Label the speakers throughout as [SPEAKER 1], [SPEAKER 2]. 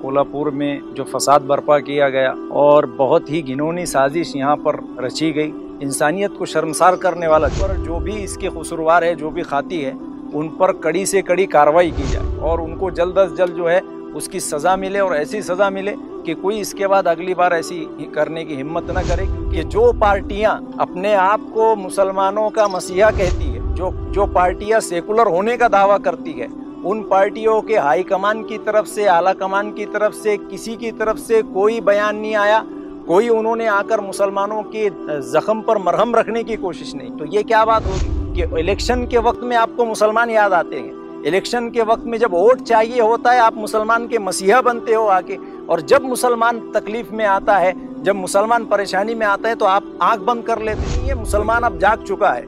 [SPEAKER 1] कोल्हापुर में जो फसाद बर्पा किया गया और बहुत ही घिनौनी साजिश यहाँ पर रची गई इंसानियत को शर्मसार करने वाला पर जो भी इसके कसूरवार है जो भी खाती है उन पर कड़ी से कड़ी कार्रवाई की जाए और उनको जल्द अज जल्द जो है उसकी सज़ा मिले और ऐसी सज़ा मिले कि कोई इसके बाद अगली बार ऐसी करने की हिम्मत न करे कि जो पार्टियाँ अपने आप को मुसलमानों का मसीहा कहती है जो जो पार्टियाँ सेकुलर होने का दावा करती है उन पार्टियों के हाईकमान की तरफ से आला कमान की तरफ से किसी की तरफ से कोई बयान नहीं आया कोई उन्होंने आकर मुसलमानों के ज़ख्म पर मरहम रखने की कोशिश नहीं तो ये क्या बात होगी कि इलेक्शन के वक्त में आपको मुसलमान याद आते हैं इलेक्शन के वक्त में जब वोट चाहिए होता है आप मुसलमान के मसीहा बनते हो आके और जब मुसलमान तकलीफ में आता है जब मुसलमान परेशानी में आता है तो आप आंख बंद कर लेते हैं ये मुसलमान अब जाग चुका है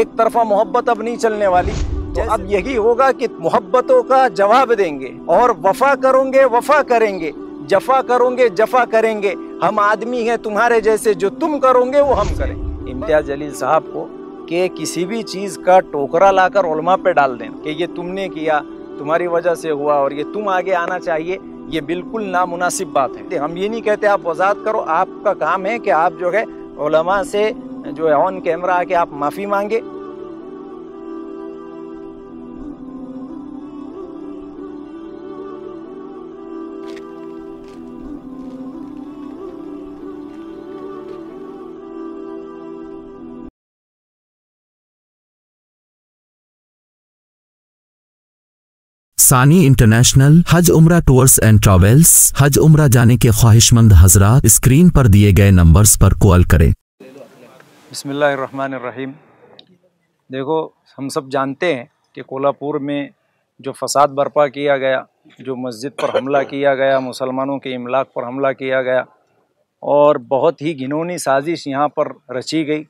[SPEAKER 1] एक तरफा मोहब्बत अब नहीं चलने वाली तो अब यही होगा कि मोहब्बतों का जवाब देंगे और वफा करोगे वफा करेंगे जफा करोगे जफा करेंगे हम आदमी हैं तुम्हारे जैसे जो तुम करोगे वो हम करेंगे इम्तियाज जलील साहब को के किसी भी चीज़ का टोकरा लाकर उलमा पे डाल दें कि ये तुमने किया तुम्हारी वजह से हुआ और ये तुम आगे आना चाहिए ये बिल्कुल नामुनासिब बात है हम ये नहीं कहते आप वजात करो आपका काम है कि आप जो है उलमा से जो है ऑन कैमरा आके आप माफ़ी मांगे सानी इंटरनेशनल हज उम्र टूर्स एंड ट्रेवल्स हज उम्र जाने के ख्वाहिशमंद हजरत स्क्रीन पर दिए गए नंबर्स पर कॉल करें बसमीम देखो हम सब जानते हैं कि कोलापुर में जो फसाद बर्पा किया गया जो मस्जिद पर हमला किया गया मुसलमानों के इमलाक पर हमला किया गया और बहुत ही घिनौनी साजिश यहाँ पर रची गई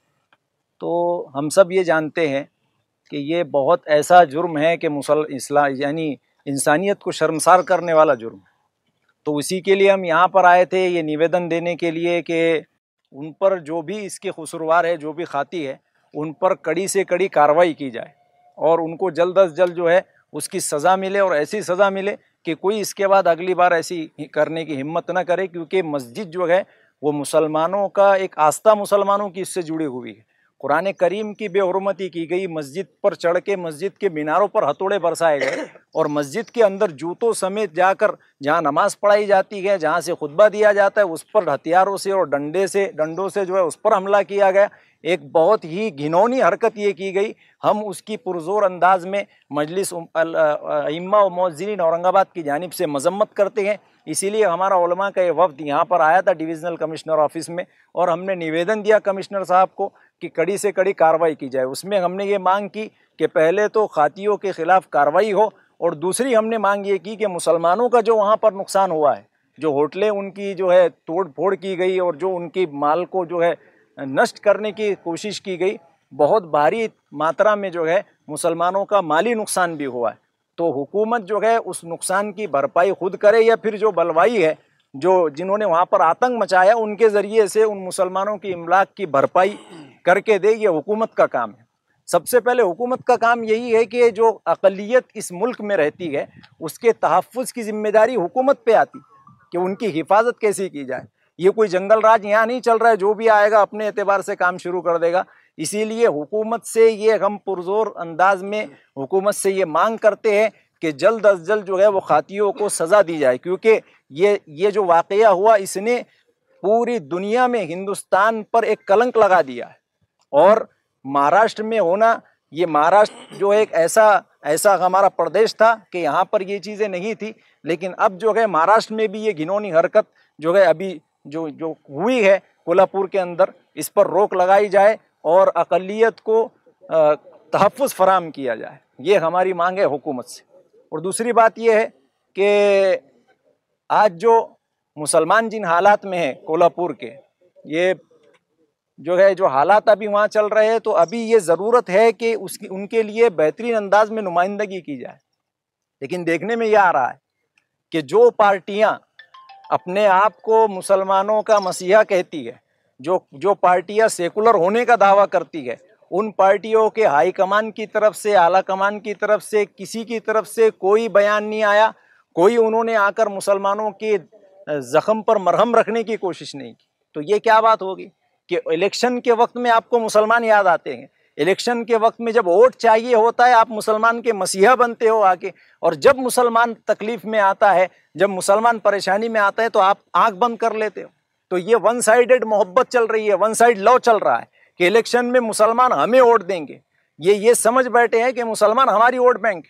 [SPEAKER 1] तो हम सब ये जानते हैं कि ये बहुत ऐसा जुर्म है कि मुसल इस्ला यानी इंसानियत को शर्मसार करने वाला जुर्म तो उसी के लिए हम यहाँ पर आए थे ये निवेदन देने के लिए कि उन पर जो भी इसके कसूरवार है जो भी खाती है उन पर कड़ी से कड़ी कार्रवाई की जाए और उनको जल्द अज जल्द जो है उसकी सज़ा मिले और ऐसी सज़ा मिले कि कोई इसके बाद अगली बार ऐसी करने की हिम्मत ना करे क्योंकि मस्जिद जो है वो मुसलमानों का एक आस्था मुसलमानों की इससे जुड़ी हुई है कुरान करीम की बेहरमती की गई मस्जिद पर चढ़ के मस्जिद के मीनारों पर हथौड़े बरसाए गए और मस्जिद के अंदर जूतों समेत जाकर जहाँ नमाज़ पढ़ाई जाती है जहाँ से खुतबा दिया जाता है उस पर हथियारों से और डंडे से डंडों से जो है उस पर हमला किया गया एक बहुत ही घिनौनी हरकत ये की गई हम उसकी पुरजोर अंदाज में मजलिस इम्मा मौजरीन औरंगाबाद की जानब से मजम्मत करते हैं इसीलिए हमारा उलमा का ये वफद यहाँ पर आया था डिवीज़नल कमिश्नर ऑफिस में और हमने निवेदन दिया कमिश्नर साहब को कि कड़ी से कड़ी कार्रवाई की जाए उसमें हमने ये मांग की कि पहले तो खातियों के ख़िलाफ़ कार्रवाई हो और दूसरी हमने मांग ये की कि मुसलमानों का जो वहाँ पर नुकसान हुआ है जो होटलें उनकी जो है तोड़ फोड़ की गई और जो उनकी माल को जो है नष्ट करने की कोशिश की गई बहुत भारी मात्रा में जो है मुसलमानों का माली नुकसान भी हुआ है तो हुकूमत जो है उस नुकसान की भरपाई खुद करे या फिर जो बलवाई है जो जिन्होंने वहाँ पर आतंक मचाया उनके ज़रिए से उन मुसलमानों की इमलाक की भरपाई करके दे ये हुकूमत का काम है सबसे पहले हुकूमत का काम यही है कि जो अकलीत इस मुल्क में रहती है उसके तहफ़ की ज़िम्मेदारी हुकूमत पर आती कि उनकी हिफाजत कैसी की जाए ये कोई जंगल राज यहाँ नहीं चल रहा है जो भी आएगा अपने एतबार से काम शुरू कर देगा इसीलिए हुकूमत से ये हम पुरजोर अंदाज में हुकूमत से ये मांग करते हैं कि जल्द अज जल्द जो है वो खातियों को सज़ा दी जाए क्योंकि ये ये जो वाक़ हुआ इसने पूरी दुनिया में हिंदुस्तान पर एक कलंक लगा दिया है और महाराष्ट्र में होना ये महाराष्ट्र जो एक ऐसा ऐसा हमारा प्रदेश था कि यहाँ पर ये चीज़ें नहीं थी लेकिन अब जो है महाराष्ट्र में भी ये घिनौनी हरकत जो है अभी जो जो हुई है कोल्हापुर के अंदर इस पर रोक लगाई जाए और अकलीत को तहफ़ फराम किया जाए ये हमारी मांग है हुकूमत से और दूसरी बात यह है कि आज जो मुसलमान जिन हालात में है कोल्हापुर के ये जो है जो हालात अभी वहाँ चल रहे हैं तो अभी ये ज़रूरत है कि उसकी उनके लिए बेहतरीन अंदाज में नुमाइंदगी की जाए लेकिन देखने में यह आ रहा है कि जो पार्टियाँ अपने आप को मुसलमानों का मसीहा कहती है जो जो पार्टियाँ सेकुलर होने का दावा करती है उन पार्टियों के हाई कमान की तरफ से आला कमान की तरफ से किसी की तरफ से कोई बयान नहीं आया कोई उन्होंने आकर मुसलमानों के जख्म पर मरहम रखने की कोशिश नहीं की तो ये क्या बात होगी कि इलेक्शन के वक्त में आपको मुसलमान याद आते हैं इलेक्शन के वक्त में जब वोट चाहिए होता है आप मुसलमान के मसीहा बनते हो आके और जब मुसलमान तकलीफ में आता है जब मुसलमान परेशानी में आता है तो आप आंख बंद कर लेते हो तो ये वन साइडेड मोहब्बत चल रही है वन साइड लॉ चल रहा है कि इलेक्शन में मुसलमान हमें वोट देंगे ये ये समझ बैठे हैं कि मुसलमान हमारी वोट बैंक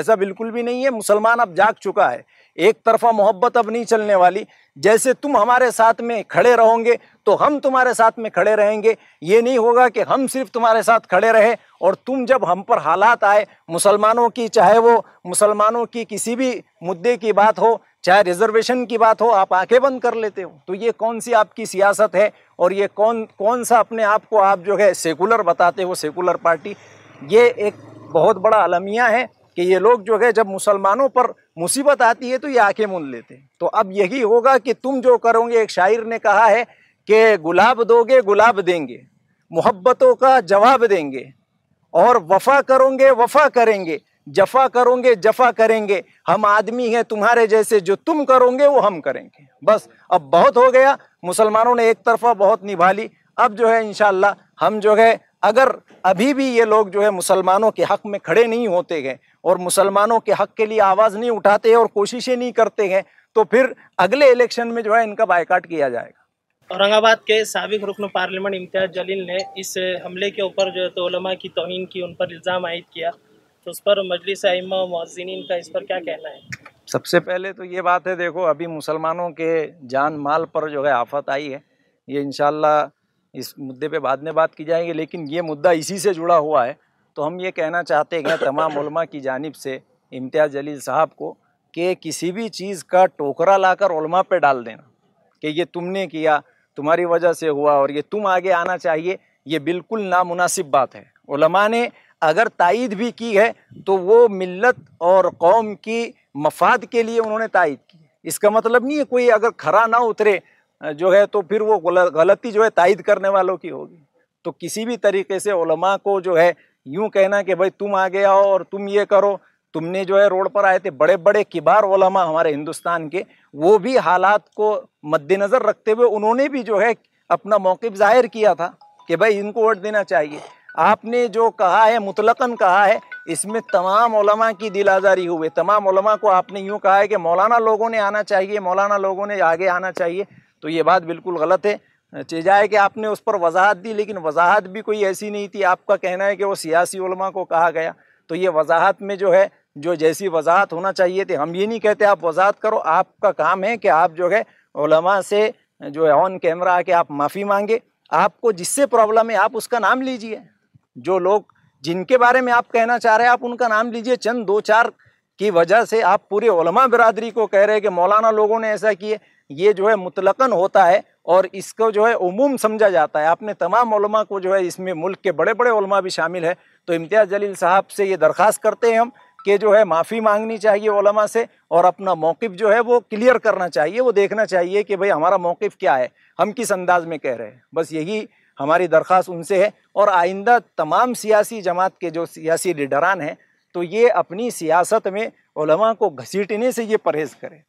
[SPEAKER 1] ऐसा बिल्कुल भी नहीं है मुसलमान अब जाग चुका है एक तरफा मोहब्बत अब नहीं चलने वाली जैसे तुम हमारे साथ में खड़े रहोगे तो हम तुम्हारे साथ में खड़े रहेंगे ये नहीं होगा कि हम सिर्फ तुम्हारे साथ खड़े रहे और तुम जब हम पर हालात आए मुसलमानों की चाहे वो मुसलमानों की किसी भी मुद्दे की बात हो चाहे रिजर्वेशन की बात हो आप आंखें बंद कर लेते हो तो ये कौन सी आपकी सियासत है और ये कौन कौन सा अपने आप को आप जो है सेकुलर बताते हो सेकुलर पार्टी ये एक बहुत बड़ा अलमिया है कि ये लोग जो है जब मुसलमानों पर मुसीबत आती है तो ये आंखें मूंद लेते हैं तो अब यही होगा कि तुम जो करोगे एक शायर ने कहा है कि गुलाब दोगे गुलाब देंगे मोहब्बतों का जवाब देंगे और वफा करोगे वफा करेंगे जफा करोगे जफा करेंगे हम आदमी हैं तुम्हारे जैसे जो तुम करोगे वो हम करेंगे बस अब बहुत हो गया मुसलमानों ने एक तरफा बहुत निभा ली अब जो है इन हम जो है अगर अभी भी ये लोग जो है मुसलमानों के हक में खड़े नहीं होते हैं और मुसलमानों के हक के लिए आवाज़ नहीं उठाते और कोशिशें नहीं करते हैं तो फिर अगले इलेक्शन में जो है इनका बायकाट किया जाएगा
[SPEAKER 2] औरंगाबाद के सबक रुकन पार्लियामेंट इम्तियाज जलील ने इस हमले के ऊपर जो है तो की तोहन की उन पर इल्ज़ाम आयद किया तो उस पर मजलिस मौजिन का इस पर क्या कहना है
[SPEAKER 1] सबसे पहले तो ये बात है देखो अभी मुसलमानों के जान माल पर जो है आफत आई है ये इन इस मुद्दे पे बाद में बात की जाएगी लेकिन ये मुद्दा इसी से जुड़ा हुआ है तो हम ये कहना चाहते हैं तमाम उलमा की जानब से इम्तियाज़ जलील साहब को कि किसी भी चीज़ का टोकरा लाकर उलमा पे डाल देना कि ये तुमने किया तुम्हारी वजह से हुआ और ये तुम आगे आना चाहिए ये बिल्कुल नामुनासिब बात है उलमा ने अगर तइद भी की है तो वो मिलत और कौम की मफाद के लिए उन्होंने तायद की इसका मतलब नहीं है कोई अगर खरा ना उतरे जो है तो फिर वो गलती जो है तायद करने वालों की होगी तो किसी भी तरीके से उलमा को जो है यूं कहना कि भाई तुम आगे आओ और तुम ये करो तुमने जो है रोड पर आए थे बड़े बड़े किबार ओलमा हमारे हिंदुस्तान के वो भी हालात को मद्देनज़र रखते हुए उन्होंने भी जो है अपना मौक़ ज़ाहिर किया था कि भाई इनको वोट देना चाहिए आपने जो कहा है मुतलकन कहा है इसमें तमाम ओलमा की दिल आज़ारी हुए तमाम ओलमा को आपने यूँ कहा है कि मौलाना लोगों ने आना चाहिए मौलाना लोगों ने आगे आना चाहिए तो ये बात बिल्कुल गलत है चेजा है कि आपने उस पर वजाहत दी लेकिन वजाहत भी कोई ऐसी नहीं थी आपका कहना है कि वो सियासी उलमा को कहा गया तो ये वजाहत में जो है जो जैसी वजाहत होना चाहिए थी हम ये नहीं कहते आप वजाहत करो आपका काम है कि आप जो है उलमा से जो है ऑन कैमरा आके आप माफ़ी मांगे आपको जिससे प्रॉब्लम है आप उसका नाम लीजिए जो लोग जिनके बारे में आप कहना चाह रहे हैं आप उनका नाम लीजिए चंद दो चार की वजह से आप पूरे उलमा बिरादरी को कह रहे हैं कि मौलाना लोगों ने ऐसा किए ये जो है मुतलकन होता है और इसको जो है उमूम समझा जाता है आपने तमाम उलमा को जो है इसमें मुल्क के बड़े बड़े उलमा भी शामिल है तो इम्तियाज़ जलील साहब से ये दरख्वास्त करते हैं हम कि जो है माफ़ी मांगनी चाहिए ओलमा से और अपना मौक़ जो है वो क्लियर करना चाहिए वो देखना चाहिए कि भाई हमारा मौक़ क्या है हम किस अंदाज में कह रहे हैं बस यही हमारी दरख्वास्त उनसे है और आइंदा तमाम सियासी जमात के जो सियासी लीडरान हैं तो ये अपनी सियासत में को घसीटने से ये परहेज़ करें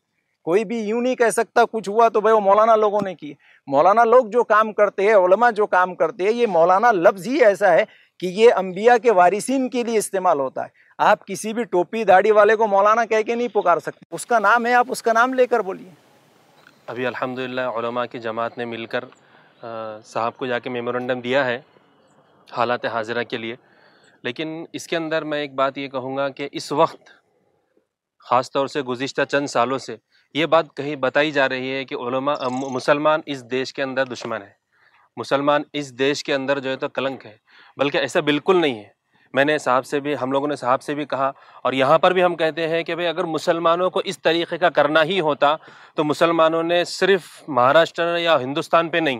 [SPEAKER 1] कोई भी यूं नहीं कह सकता कुछ हुआ तो भाई वो मौलाना लोगों ने किए मौलाना लोग जो काम करते हैं उलमा जो काम करते हैं ये मौलाना लफ्ज़ ही ऐसा है कि ये अम्बिया के वारिसिन के लिए इस्तेमाल होता है आप किसी भी टोपी दाढ़ी वाले को मौलाना कह के नहीं पुकार सकते उसका नाम है आप उसका नाम लेकर बोलिए
[SPEAKER 2] अभी अलहमदिल्ला की जमात ने मिलकर साहब को जाके मेमोरेंडम दिया है हालात हाजिरा के लिए लेकिन इसके अंदर मैं एक बात ये कहूँगा कि इस वक्त ख़ास तौर से गुज्त चंद सालों से ये बात कहीं बताई जा रही है कि मुसलमान इस देश के अंदर दुश्मन है मुसलमान इस देश के अंदर जो है तो कलंक है बल्कि ऐसा बिल्कुल नहीं है मैंने साहब से भी हम लोगों ने साहब से भी कहा और यहाँ पर भी हम कहते हैं कि भाई अगर मुसलमानों को इस तरीके का करना ही होता तो मुसलमानों ने सिर्फ महाराष्ट्र या हिंदुस्तान पे नहीं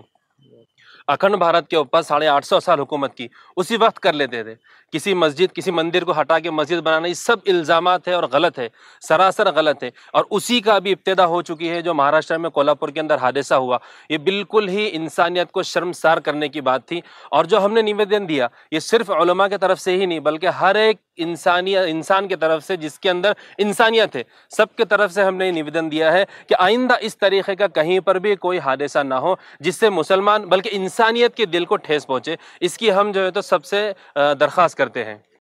[SPEAKER 2] अखंड भारत के ऊपर साढ़े आठ सौ साल हुकूमत की उसी वक्त कर लेते थे किसी मस्जिद किसी मंदिर को हटा के मस्जिद बनाना ये सब इल्ज़ाम है और गलत है सरासर गलत है और उसी का अभी इब्तदा हो चुकी है जो महाराष्ट्र में कोल्हापुर के अंदर हादसा हुआ ये बिल्कुल ही इंसानियत को शर्मसार करने की बात थी और जो हमने निवेदन दिया ये सिर्फ उलमा के तरफ से ही नहीं बल्कि हर एक इंसानी इंसान के तरफ से जिसके अंदर इंसानियत है सबके तरफ से हमने निवेदन दिया है कि आइंदा इस तरीके का कहीं पर भी कोई हादसा ना हो जिससे मुसलमान बल्कि इंसान इंसानियत के दिल को ठेस पहुँचे इसकी हम जो है तो सबसे दरख्वास्त करते हैं